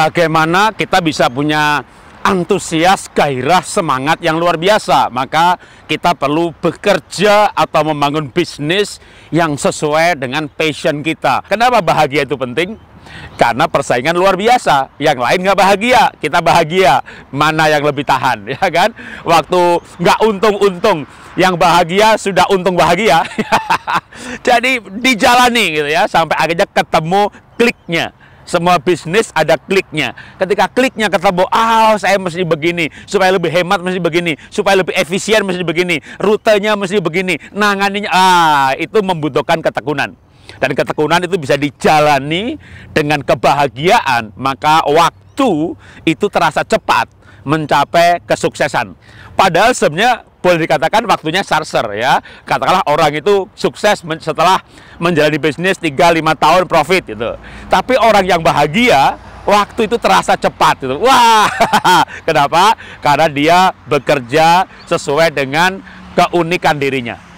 bagaimana kita bisa punya antusias, gairah, semangat yang luar biasa. Maka kita perlu bekerja atau membangun bisnis yang sesuai dengan passion kita. Kenapa bahagia itu penting? Karena persaingan luar biasa, yang lain nggak bahagia, kita bahagia. Mana yang lebih tahan, ya kan? Waktu nggak untung-untung, yang bahagia sudah untung bahagia. Jadi dijalani gitu ya, sampai akhirnya ketemu kliknya. Semua bisnis ada kliknya. Ketika kliknya ketemu, ah oh, saya mesti begini, supaya lebih hemat mesti begini, supaya lebih efisien mesti begini, rutenya mesti begini, nanganinya, ah itu membutuhkan ketekunan dan ketekunan itu bisa dijalani dengan kebahagiaan, maka waktu itu terasa cepat mencapai kesuksesan. Padahal sebenarnya boleh dikatakan waktunya sarser ya. Katakanlah orang itu sukses setelah menjalani bisnis 3 lima tahun profit gitu. Tapi orang yang bahagia waktu itu terasa cepat gitu. Wah, kenapa? Karena dia bekerja sesuai dengan keunikan dirinya.